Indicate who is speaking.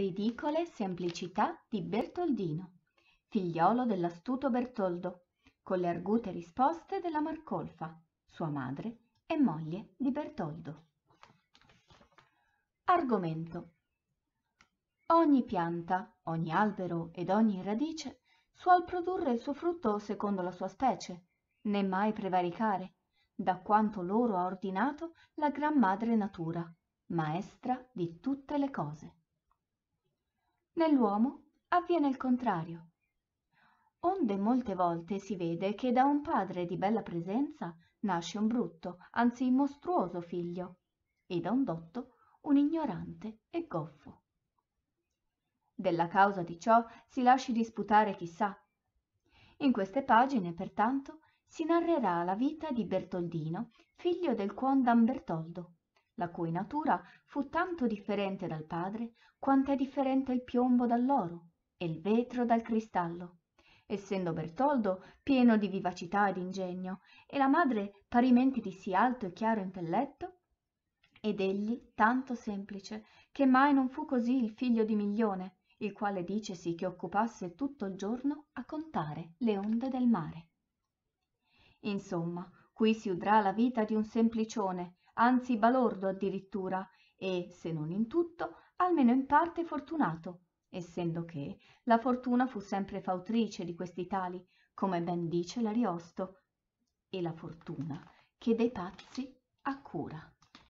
Speaker 1: Ridicole semplicità di Bertoldino, figliolo dell'astuto Bertoldo, con le argute risposte della Marcolfa, sua madre e moglie di Bertoldo. Argomento. Ogni pianta, ogni albero ed ogni radice suol produrre il suo frutto secondo la sua specie, né mai prevaricare, da quanto loro ha ordinato la gran madre natura, maestra di tutte le cose nell'uomo avviene il contrario. Onde molte volte si vede che da un padre di bella presenza nasce un brutto, anzi mostruoso figlio, e da un dotto un ignorante e goffo. Della causa di ciò si lasci disputare chissà. In queste pagine, pertanto, si narrerà la vita di Bertoldino, figlio del Cuon Bertoldo, la cui natura fu tanto differente dal padre quant'è differente il piombo dall'oro e il vetro dal cristallo essendo bertoldo pieno di vivacità ed ingegno, e la madre parimenti di sì alto e chiaro intelletto ed egli tanto semplice che mai non fu così il figlio di milione il quale dicesi che occupasse tutto il giorno a contare le onde del mare insomma Qui si udrà la vita di un semplicione, anzi balordo addirittura, e, se non in tutto, almeno in parte fortunato, essendo che la fortuna fu sempre fautrice di questi tali, come ben dice l'Ariosto, e la fortuna che dei pazzi ha cura.